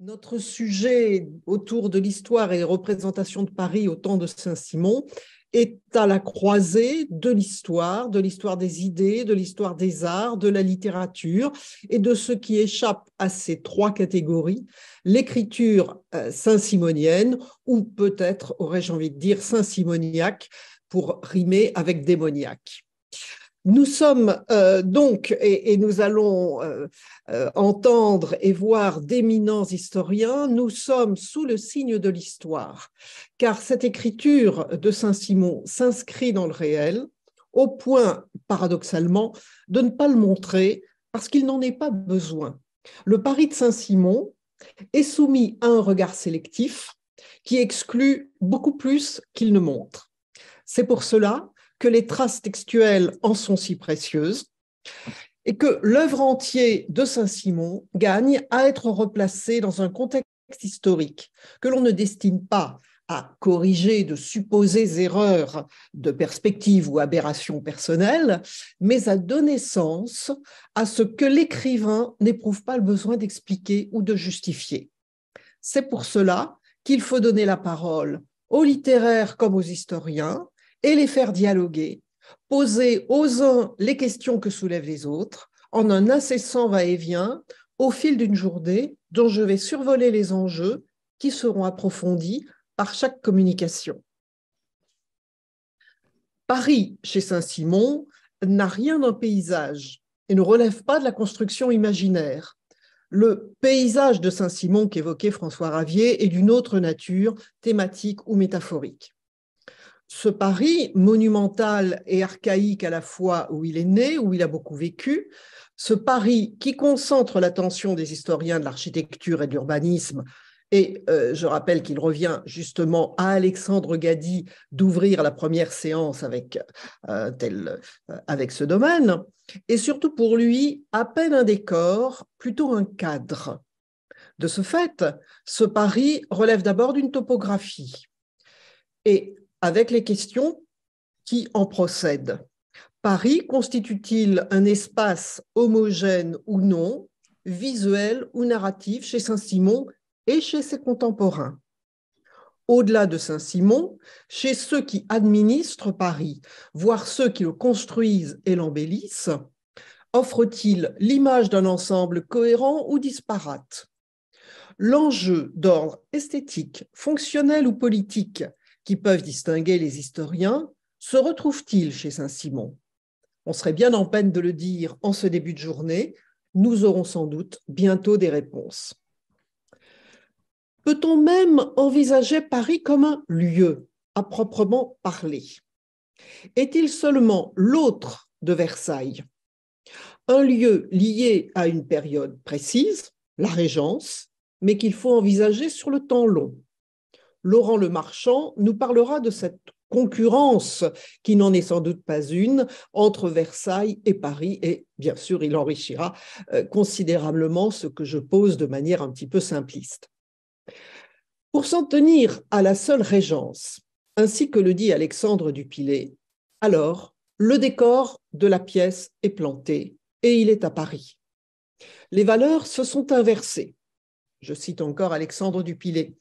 Notre sujet autour de l'histoire et représentation de Paris au temps de Saint-Simon est à la croisée de l'histoire, de l'histoire des idées, de l'histoire des arts, de la littérature et de ce qui échappe à ces trois catégories, l'écriture euh, saint-simonienne ou peut-être, aurais-je envie de dire, saint simoniac pour rimer avec démoniaque. Nous sommes euh, donc, et, nous allons euh, euh, entendre et voir d'éminents historiens, nous sommes sous le signe de l'histoire, car cette écriture de Saint-Simon s'inscrit dans le réel, au point, paradoxalement, de ne pas le montrer, parce qu'il n'en est pas besoin. Le pari de Saint-Simon est soumis à un regard sélectif qui exclut beaucoup plus qu'il ne montre. C'est pour cela que les traces textuelles en sont si précieuses et que l'œuvre entière de Saint-Simon gagne à être replacée dans un contexte historique que l'on ne destine pas à corriger de supposées erreurs de perspective ou aberrations personnelles, mais à donner sens à ce que l'écrivain n'éprouve pas le besoin d'expliquer ou de justifier. C'est pour cela qu'il faut donner la parole aux littéraires comme aux historiens, et les faire dialoguer, poser aux uns les questions que soulèvent les autres, en un incessant va-et-vient au fil d'une journée dont je vais survoler les enjeux qui seront approfondis par chaque communication. Paris, chez Saint-Simon, n'a rien d'un paysage et ne relève pas de la construction imaginaire. Le paysage de Saint-Simon qu'évoquait François Ravier est d'une autre nature, thématique ou métaphorique ce Paris, monumental et archaïque à la fois où il est né, où il a beaucoup vécu, ce Paris qui concentre l'attention des historiens de l'architecture et de l'urbanisme, et euh, je rappelle qu'il revient justement à Alexandre Gadi d'ouvrir la première séance avec, euh, tel, euh, avec ce domaine, et surtout pour lui, à peine un décor, plutôt un cadre. De ce fait, ce Paris relève d'abord d'une topographie. Et avec les questions qui en procèdent. Paris constitue-t-il un espace homogène ou non, visuel ou narratif chez Saint-Simon et chez ses contemporains Au-delà de Saint-Simon, chez ceux qui administrent Paris, voire ceux qui le construisent et l'embellissent, offre-t-il l'image d'un ensemble cohérent ou disparate L'enjeu d'ordre esthétique, fonctionnel ou politique qui peuvent distinguer les historiens se retrouvent-ils chez Saint-Simon On serait bien en peine de le dire en ce début de journée, nous aurons sans doute bientôt des réponses. Peut-on même envisager Paris comme un lieu à proprement parler Est-il seulement l'autre de Versailles Un lieu lié à une période précise, la Régence, mais qu'il faut envisager sur le temps long. Laurent le Marchand nous parlera de cette concurrence, qui n'en est sans doute pas une, entre Versailles et Paris. Et bien sûr, il enrichira euh, considérablement ce que je pose de manière un petit peu simpliste. Pour s'en tenir à la seule régence, ainsi que le dit Alexandre Dupilet, alors le décor de la pièce est planté et il est à Paris. Les valeurs se sont inversées. Je cite encore Alexandre Dupilet.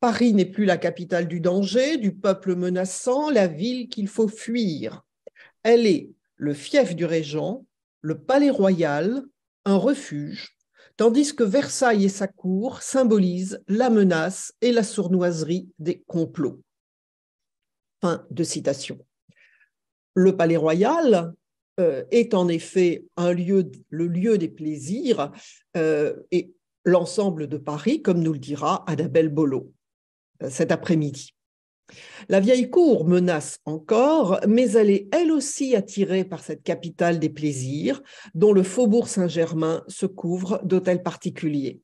Paris n'est plus la capitale du danger, du peuple menaçant, la ville qu'il faut fuir. Elle est le fief du régent, le palais royal, un refuge, tandis que Versailles et sa cour symbolisent la menace et la sournoiserie des complots. Fin de citation. Le palais royal, euh, est en effet un lieu, le lieu des plaisirs euh, et l'ensemble de Paris, comme nous le dira Adabelle Bolo. Euh, cet après-midi. La vieille cour menace encore, mais elle est elle aussi attirée par cette capitale des plaisirs, dont le faubourg Saint-Germain se couvre d'hôtels particuliers.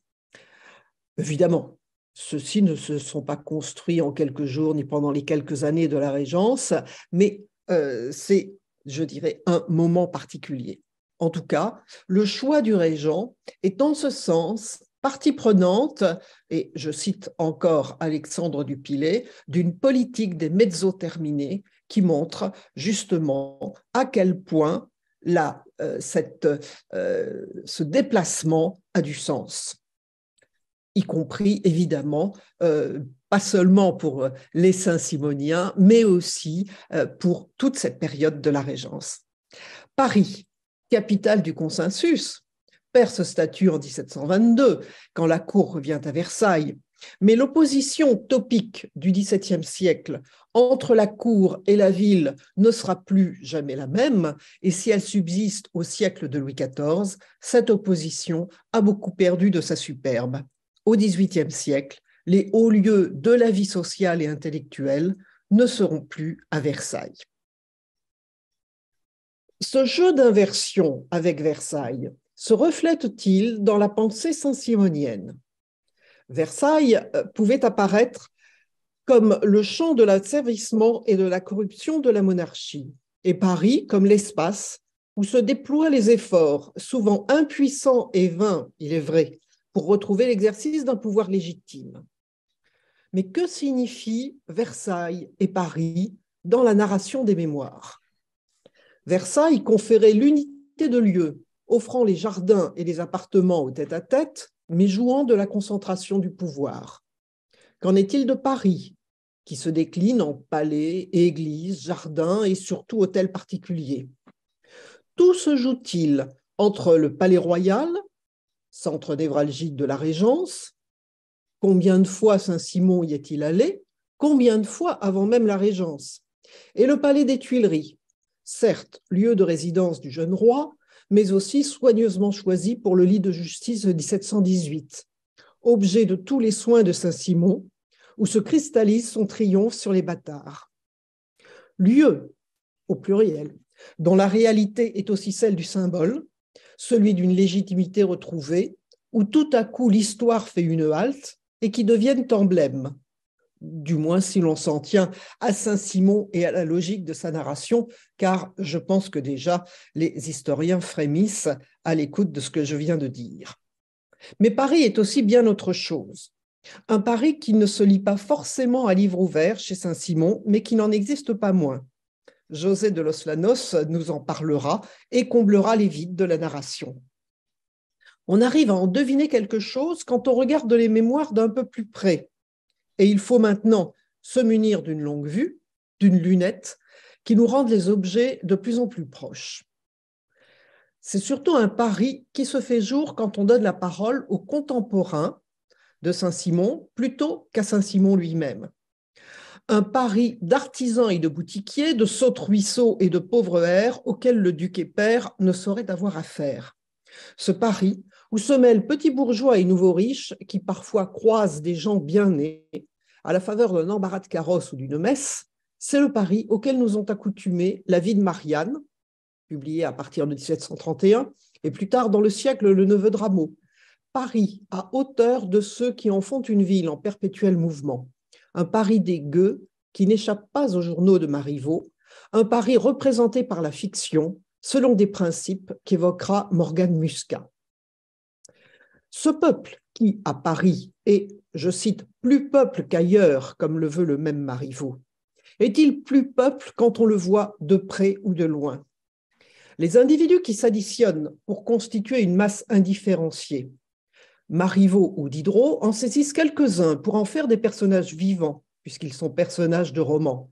Évidemment, ceux-ci ne se sont pas construits en quelques jours ni pendant les quelques années de la Régence, mais euh, c'est, je dirais, un moment particulier. En tout cas, le choix du régent est en ce sens partie prenante, et je cite encore Alexandre Dupilet, d'une politique des mezzoterminés qui montre justement à quel point la, euh, cette, euh, ce déplacement a du sens, y compris évidemment, euh, pas seulement pour les Saint-Simoniens, mais aussi pour toute cette période de la Régence. Paris, capitale du consensus, perd ce statut en 1722, quand la cour revient à Versailles. Mais l'opposition topique du XVIIe siècle entre la cour et la ville ne sera plus jamais la même, et si elle subsiste au siècle de Louis XIV, cette opposition a beaucoup perdu de sa superbe. Au XVIIIe siècle, les hauts lieux de la vie sociale et intellectuelle ne seront plus à Versailles. Ce jeu d'inversion avec Versailles se reflète-t-il dans la pensée saint-simonienne Versailles euh, pouvait apparaître comme le champ de l'asservissement et de la corruption de la monarchie, et Paris comme l'espace où se déploient les efforts, souvent impuissants et vains, il est vrai, pour retrouver l'exercice d'un pouvoir légitime. Mais que signifient Versailles et Paris dans la narration des mémoires Versailles conférait l'unité de lieu, offrant les jardins et les appartements au tête-à-tête, mais jouant de la concentration du pouvoir. Qu'en est-il de Paris, qui se décline en palais, églises, jardins et surtout hôtels particuliers Tout se joue-t-il entre le palais royal, centre névralgique de la Régence, combien de fois Saint-Simon y est-il allé, combien de fois avant même la Régence, et le palais des Tuileries, certes lieu de résidence du jeune roi, mais aussi soigneusement choisi pour le lit de justice de 1718, objet de tous les soins de Saint-Simon, où se cristallise son triomphe sur les bâtards. Lieu, au pluriel, dont la réalité est aussi celle du symbole, celui d'une légitimité retrouvée, où tout à coup l'histoire fait une halte et qui deviennent emblèmes, du moins si l'on s'en tient à Saint-Simon et à la logique de sa narration, car je pense que déjà les historiens frémissent à l'écoute de ce que je viens de dire. Mais Paris est aussi bien autre chose. Un Paris qui ne se lit pas forcément à livre ouvert chez Saint-Simon, mais qui n'en existe pas moins. José de Los Lanos nous en parlera et comblera les vides de la narration. On arrive à en deviner quelque chose quand on regarde les mémoires d'un peu plus près. Et il faut maintenant se munir d'une longue vue, d'une lunette, qui nous rende les objets de plus en plus proches. C'est surtout un pari qui se fait jour quand on donne la parole aux contemporains de Saint-Simon plutôt qu'à Saint-Simon lui-même. Un pari d'artisans et de boutiquiers, de sauts ruisseaux et de pauvres hères auxquels le duc et père ne saurait avoir affaire. Ce pari, où se mêlent petits bourgeois et nouveaux riches qui parfois croisent des gens bien nés à la faveur d'un embarras de carrosse ou d'une messe. C'est le Paris auquel nous ont accoutumé la vie de Marianne, publiée à partir de 1731, et plus tard dans le siècle, le neveu de Paris à hauteur de ceux qui en font une ville en perpétuel mouvement. Un Paris des gueux qui n'échappe pas aux journaux de Marivaux, un Paris représenté par la fiction selon des principes qu'évoquera Morgane Muscat. Ce peuple qui, à Paris, est, je cite, plus peuple qu'ailleurs, comme le veut le même Marivaux, est-il plus peuple quand on le voit de près ou de loin Les individus qui s'additionnent pour constituer une masse indifférenciée, Marivaux ou Diderot en saisissent quelques-uns pour en faire des personnages vivants, puisqu'ils sont personnages de roman,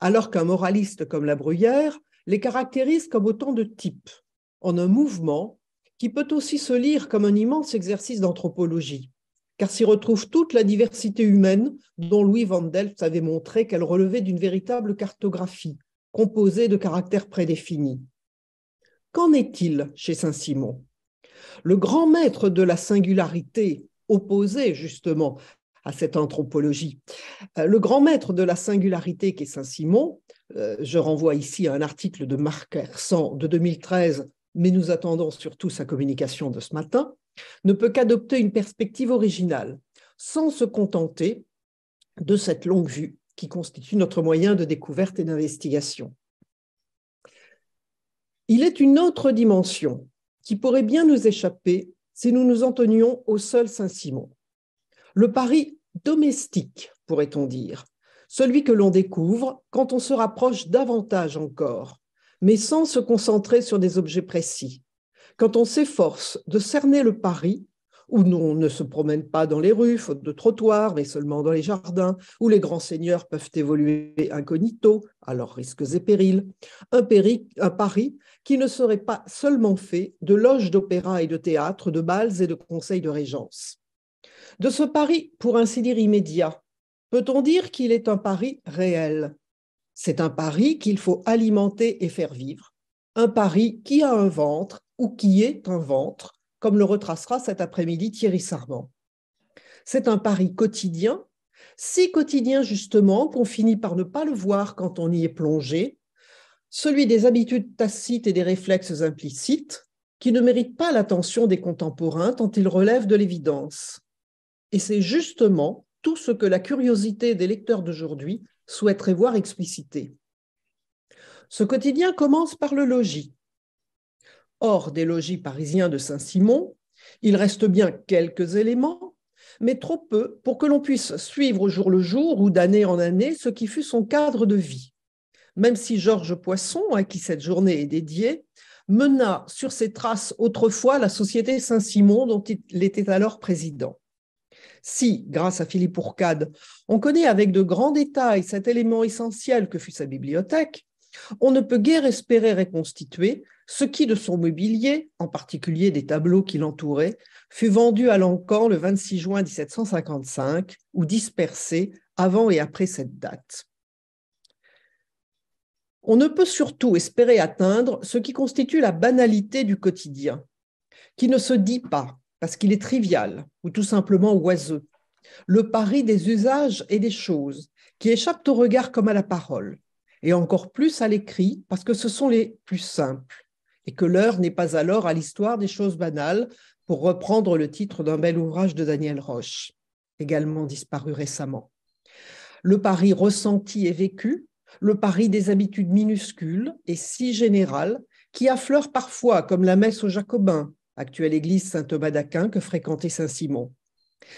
alors qu'un moraliste comme La Bruyère les caractérise comme autant de types. En un mouvement, qui peut aussi se lire comme un immense exercice d'anthropologie, car s'y retrouve toute la diversité humaine dont Louis Van Delft avait montré qu'elle relevait d'une véritable cartographie, composée de caractères prédéfinis. Qu'en est-il chez Saint-Simon Le grand maître de la singularité, opposé justement à cette anthropologie, euh, le grand maître de la singularité qu'est Saint-Simon, euh, je renvoie ici à un article de Marc Hersan de 2013 mais nous attendons surtout sa communication de ce matin, ne peut qu'adopter une perspective originale, sans se contenter de cette longue vue qui constitue notre moyen de découverte et d'investigation. Il est une autre dimension qui pourrait bien nous échapper si nous nous en tenions au seul Saint-Simon. Le pari domestique, pourrait-on dire, celui que l'on découvre quand on se rapproche davantage encore mais sans se concentrer sur des objets précis. Quand on s'efforce de cerner le Paris, où on ne se promène pas dans les rues, faute de trottoirs, mais seulement dans les jardins, où les grands seigneurs peuvent évoluer incognito, à leurs risques et périls, un, Paris qui ne serait pas seulement fait de loges d'opéra et de théâtre, de bals et de conseils de régence. De ce Paris, pour ainsi dire immédiat, peut-on dire qu'il est un Paris réel c'est un pari qu'il faut alimenter et faire vivre, un pari qui a un ventre ou qui est un ventre, comme le retracera cet après-midi Thierry Sarban. C'est un pari quotidien, si quotidien justement qu'on finit par ne pas le voir quand on y est plongé, celui des habitudes tacites et des réflexes implicites, qui ne méritent pas l'attention des contemporains tant ils relèvent de l'évidence. Et c'est justement tout ce que la curiosité des lecteurs d'aujourd'hui souhaiterait voir explicité. Ce quotidien commence par le logis. Hors des logis parisiens de Saint-Simon, il reste bien quelques éléments, mais trop peu pour que l'on puisse suivre au jour le jour ou d'année en année ce qui fut son cadre de vie. Même si Georges Poisson, à qui cette journée est dédiée, mena sur ses traces autrefois la société Saint-Simon dont il était alors président. Si, grâce à Philippe Ourcade, on connaît avec de grands détails cet élément essentiel que fut sa bibliothèque, on ne peut guère espérer reconstituer ce qui de son mobilier, en particulier des tableaux qui l'entouraient, fut vendu à l'encan le 26 juin 1755 ou dispersé avant et après cette date. On ne peut surtout espérer atteindre ce qui constitue la banalité du quotidien, qui ne se dit pas, parce qu'il est trivial ou tout simplement oiseux, le pari des usages et des choses qui échappent au regard comme à la parole, et encore plus à l'écrit, parce que ce sont les plus simples, et que l'heure n'est pas alors à l'histoire des choses banales, pour reprendre le titre d'un bel ouvrage de Daniel Roche, également disparu récemment. Le pari ressenti et vécu, le pari des habitudes minuscules et si générales, qui affleurent parfois, comme la messe aux Jacobins, actuelle église Saint-Thomas d'Aquin que fréquentait Saint-Simon.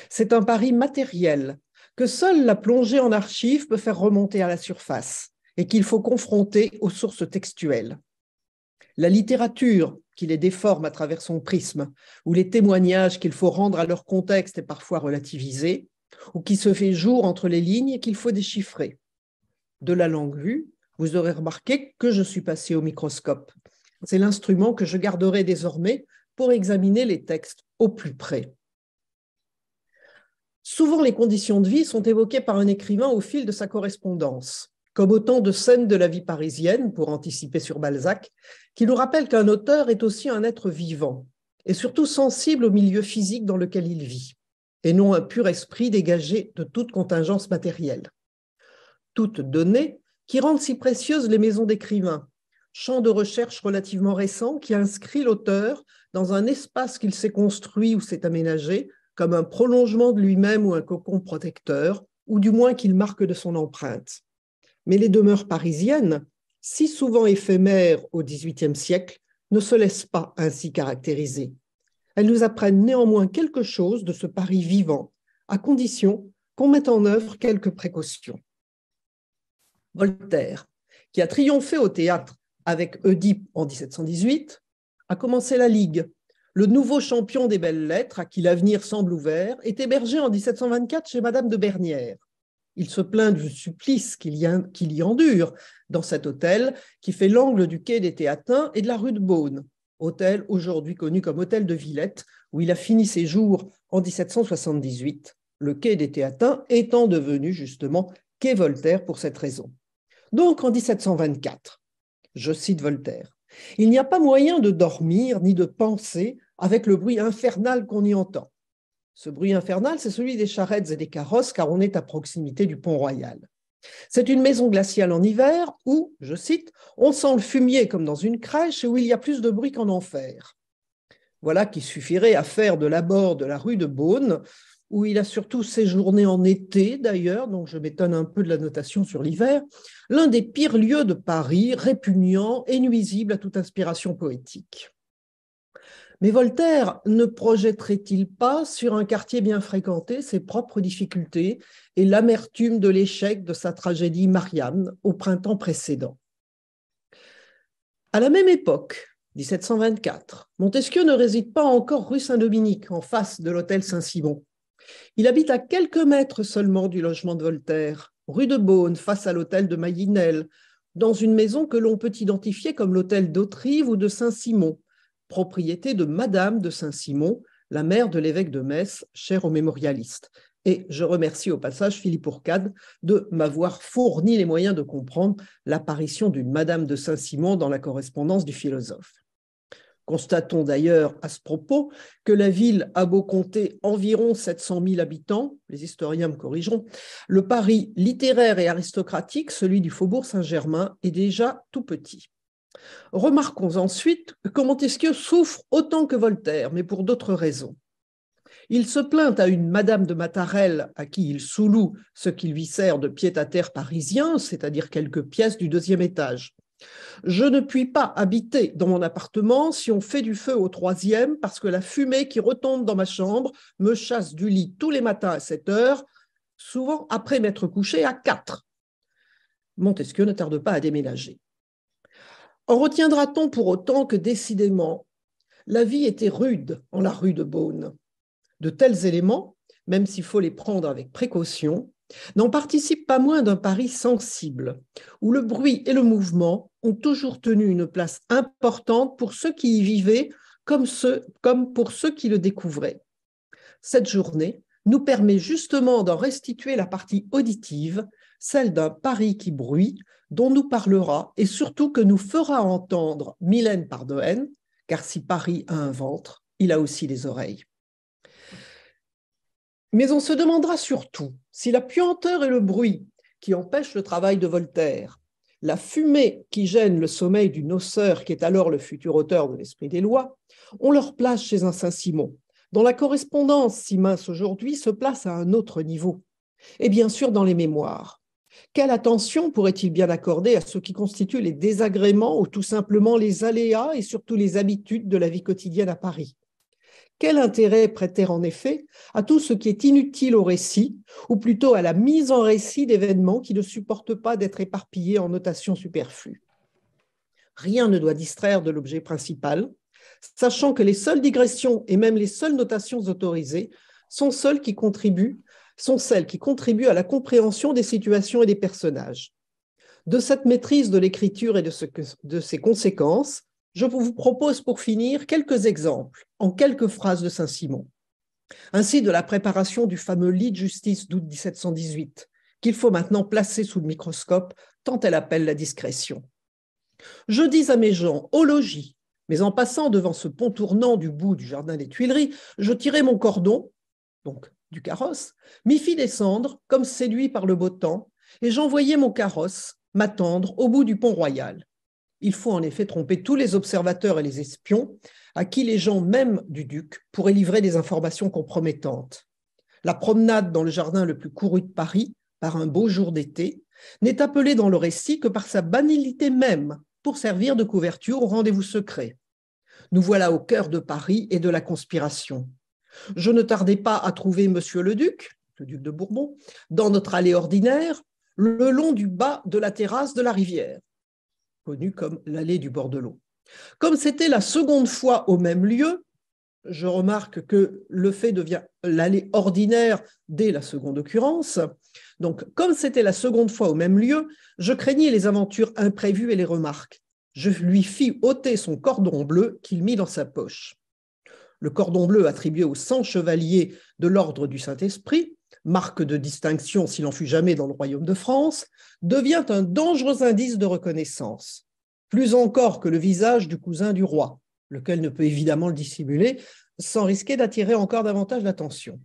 C'est un pari matériel que seule la plongée en archives peut faire remonter à la surface et qu'il faut confronter aux sources textuelles. La littérature qui les déforme à travers son prisme, ou les témoignages qu'il faut rendre à leur contexte et parfois relativiser, ou qui se fait jour entre les lignes et qu'il faut déchiffrer. De la langue vue, vous aurez remarqué que je suis passé au microscope. C'est l'instrument que je garderai désormais pour examiner les textes au plus près. Souvent, les conditions de vie sont évoquées par un écrivain au fil de sa correspondance, comme autant de scènes de la vie parisienne, pour anticiper sur Balzac, qui nous rappellent qu'un auteur est aussi un être vivant, et surtout sensible au milieu physique dans lequel il vit, et non un pur esprit dégagé de toute contingence matérielle. Toutes données qui rendent si précieuses les maisons d'écrivains, champ de recherche relativement récent qui inscrit l'auteur dans un espace qu'il s'est construit ou s'est aménagé comme un prolongement de lui-même ou un cocon protecteur, ou du moins qu'il marque de son empreinte. Mais les demeures parisiennes, si souvent éphémères au XVIIIe siècle, ne se laissent pas ainsi caractériser. Elles nous apprennent néanmoins quelque chose de ce Paris vivant, à condition qu'on mette en œuvre quelques précautions. Voltaire, qui a triomphé au théâtre avec Oedipe en 1718, a commencé la Ligue. Le nouveau champion des belles lettres, à qui l'avenir semble ouvert, est hébergé en 1724 chez Madame de Bernière. Il se plaint du supplice qu'il y, endure dans cet hôtel qui fait l'angle du quai des Théatins et de la rue de Beaune, hôtel aujourd'hui connu comme hôtel de Villette, où il a fini ses jours en 1778, le quai des Théatins étant devenu justement quai Voltaire pour cette raison. Donc en 1724, je cite Voltaire, il n'y a pas moyen de dormir ni de penser avec le bruit infernal qu'on y entend. Ce bruit infernal, c'est celui des charrettes et des carrosses car on est à proximité du pont royal. C'est une maison glaciale en hiver où, je cite, on sent le fumier comme dans une crèche et où il y a plus de bruit qu'en enfer. Voilà qui suffirait à faire de l'abord de la rue de Beaune où il a surtout séjourné en été d'ailleurs, donc je m'étonne un peu de la notation sur l'hiver, l'un des pires lieux de Paris, répugnant et nuisible à toute inspiration poétique. Mais Voltaire ne projetterait-il pas sur un quartier bien fréquenté ses propres difficultés et l'amertume de l'échec de sa tragédie Marianne au printemps précédent À la même époque, 1724, Montesquieu ne réside pas encore rue Saint-Dominique, en face de l'hôtel Saint-Simon. Il habite à quelques mètres seulement du logement de Voltaire, rue de Beaune, face à l'hôtel de Mayinelle, dans une maison que l'on peut identifier comme l'hôtel d'Autrive ou de Saint-Simon, propriété de Madame de Saint-Simon, la mère de l'évêque de Metz, chère aux mémorialistes. Et je remercie au passage Philippe Ourcade de m'avoir fourni les moyens de comprendre l'apparition d'une Madame de Saint-Simon dans la correspondance du philosophe. Constatons d'ailleurs à ce propos que la ville a beau compter environ 700 000 habitants, les historiens me corrigeront, le Paris littéraire et aristocratique, celui du faubourg Saint-Germain, est déjà tout petit. Remarquons ensuite que Montesquieu souffre autant que Voltaire, mais pour d'autres raisons. Il se plaint à une Madame de Matarelle à qui il souloue ce qui lui sert de pied-à-terre parisien, c'est-à-dire quelques pièces du deuxième étage. Je ne puis pas habiter dans mon appartement si on fait du feu au troisième parce que la fumée qui retombe dans ma chambre me chasse du lit tous les matins à 7 heures, souvent après m'être couché à 4. Montesquieu ne tarde pas à déménager. En retiendra-t-on pour autant que décidément, la vie était rude en la rue de Beaune De tels éléments, même s'il faut les prendre avec précaution, n'en participe pas moins d'un Paris sensible, où le bruit et le mouvement ont toujours tenu une place importante pour ceux qui y vivaient comme, pour ceux qui le découvraient. Cette journée nous permet justement d'en restituer la partie auditive, celle d'un Paris qui bruit, dont nous parlera et surtout que nous fera entendre Mylène Pardoen, car si Paris a un ventre, il a aussi les oreilles. Mais on se demandera surtout si la puanteur et le bruit qui empêchent le travail de Voltaire, la fumée qui gêne le sommeil du noceur qui est alors le futur auteur de l'Esprit des lois, ont leur place chez un Saint-Simon, dont la correspondance, si mince aujourd'hui, se place à un autre niveau. Et bien sûr dans les mémoires. Quelle attention pourrait-il bien accorder à ce qui constitue les désagréments ou tout simplement les aléas et surtout les habitudes de la vie quotidienne à Paris quel intérêt prêter en effet à tout ce qui est inutile au récit, ou plutôt à la mise en récit d'événements qui ne supportent pas d'être éparpillés en notations superflues Rien ne doit distraire de l'objet principal, sachant que les seules digressions et même les seules notations autorisées sont celles qui contribuent, à la compréhension des situations et des personnages. De cette maîtrise de l'écriture et de ses conséquences je vous propose pour finir quelques exemples en quelques phrases de Saint-Simon. Ainsi de la préparation du fameux lit de justice d'août 1718, qu'il faut maintenant placer sous le microscope tant elle appelle la discrétion. Je dis à mes gens, au logis, mais en passant devant ce pont tournant du bout du jardin des Tuileries, je tirai mon cordon, donc du carrosse, m'y fis descendre, comme séduit par le beau temps, et j'envoyai mon carrosse m'attendre au bout du pont royal. Il faut en effet tromper tous les observateurs et les espions à qui les gens même du duc pourraient livrer des informations compromettantes. La promenade dans le jardin le plus couru de Paris, par un beau jour d'été, n'est appelée dans le récit que par sa banalité même pour servir de couverture au rendez-vous secret. Nous voilà au cœur de Paris et de la conspiration. Je ne tardais pas à trouver Monsieur le Duc, le Duc de Bourbon, dans notre allée ordinaire, le long du bas de la terrasse de la rivière connue comme l'allée du bord de l'eau. Comme c'était la seconde fois au même lieu, je remarque que le fait devient l'allée ordinaire dès la seconde occurrence. Donc, comme c'était la seconde fois au même lieu, je craignais les aventures imprévues et les remarques. Je lui fis ôter son cordon bleu qu'il mit dans sa poche. Le cordon bleu attribué aux 100 chevaliers de l'ordre du Saint-Esprit marque de distinction s'il en fut jamais dans le royaume de France, devient un dangereux indice de reconnaissance, plus encore que le visage du cousin du roi, lequel ne peut évidemment le dissimuler sans risquer d'attirer encore davantage l'attention.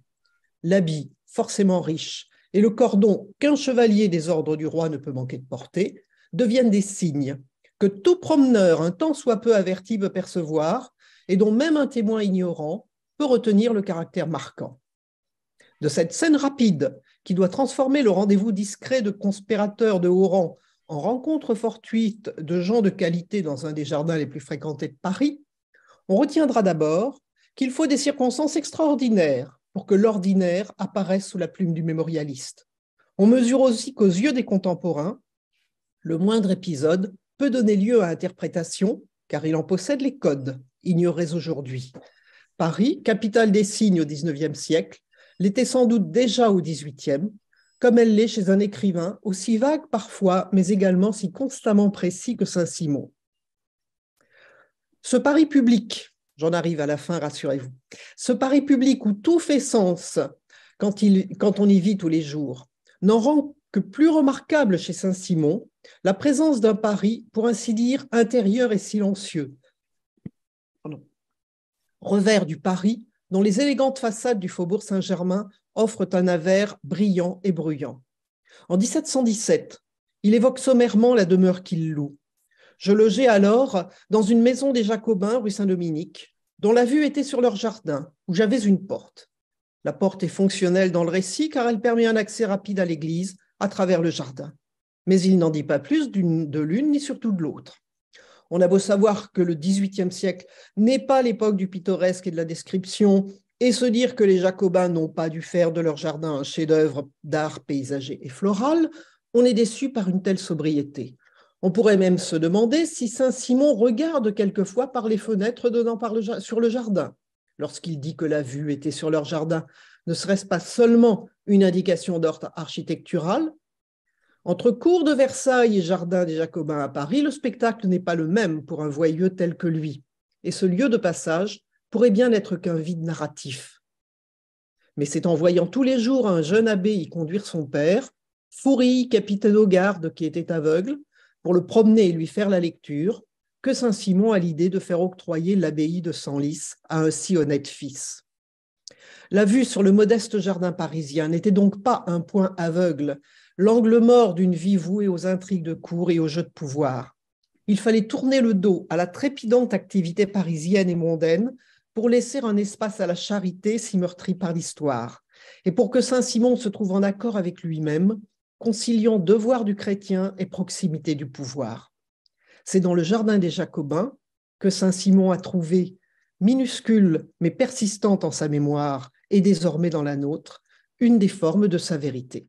L'habit, forcément riche, et le cordon qu'un chevalier des ordres du roi ne peut manquer de porter, deviennent des signes que tout promeneur, un tant soit peu averti, peut percevoir, et dont même un témoin ignorant peut retenir le caractère marquant de cette scène rapide qui doit transformer le rendez-vous discret de conspirateurs de haut rang en rencontre fortuite de gens de qualité dans un des jardins les plus fréquentés de Paris, on retiendra d'abord qu'il faut des circonstances extraordinaires pour que l'ordinaire apparaisse sous la plume du mémorialiste. On mesure aussi qu'aux yeux des contemporains, le moindre épisode peut donner lieu à interprétation, car il en possède les codes ignorés aujourd'hui. Paris, capitale des signes au XIXe siècle, l'était sans doute déjà au XVIIIe, comme elle l'est chez un écrivain aussi vague parfois, mais également si constamment précis que Saint-Simon. Ce pari public, j'en arrive à la fin, rassurez-vous, ce pari public où tout fait sens quand, on y vit tous les jours, n'en rend que plus remarquable chez Saint-Simon la présence d'un pari, pour ainsi dire, intérieur et silencieux. Pardon. Revers du Paris dont les élégantes façades du faubourg Saint-Germain offrent un avers brillant et bruyant. En 1717, il évoque sommairement la demeure qu'il loue. Je logeais alors dans une maison des Jacobins, rue Saint-Dominique, dont la vue était sur leur jardin, où j'avais une porte. La porte est fonctionnelle dans le récit car elle permet un accès rapide à l'église à travers le jardin. Mais il n'en dit pas plus de l'une ni surtout de l'autre. On a beau savoir que le XVIIIe siècle n'est pas l'époque du pittoresque et de la description, et se dire que les Jacobins n'ont pas dû faire de leur jardin un chef-d'œuvre d'art paysager et floral, on est déçu par une telle sobriété. On pourrait même se demander si Saint-Simon regarde quelquefois par les fenêtres donnant sur le jardin. Lorsqu'il dit que la vue était sur leur jardin, ne serait-ce pas seulement une indication d'ordre architectural entre cours de Versailles et jardin des Jacobins à Paris, le spectacle n'est pas le même pour un voyeux tel que lui, et ce lieu de passage pourrait bien n'être qu'un vide narratif. Mais c'est en voyant tous les jours un jeune abbé y conduire son père, fourri capitaine aux gardes qui était aveugle, pour le promener et lui faire la lecture, que Saint-Simon a l'idée de faire octroyer l'abbaye de Senlis à un si honnête fils. La vue sur le modeste jardin parisien n'était donc pas un point aveugle, l'angle mort d'une vie vouée aux intrigues de cour et aux jeux de pouvoir. Il fallait tourner le dos à la trépidante activité parisienne et mondaine pour laisser un espace à la charité si meurtrie par l'histoire, et pour que Saint-Simon se trouve en accord avec lui-même, conciliant devoir du chrétien et proximité du pouvoir. C'est dans le jardin des Jacobins que Saint-Simon a trouvé, minuscule mais persistante en sa mémoire et désormais dans la nôtre, une des formes de sa vérité.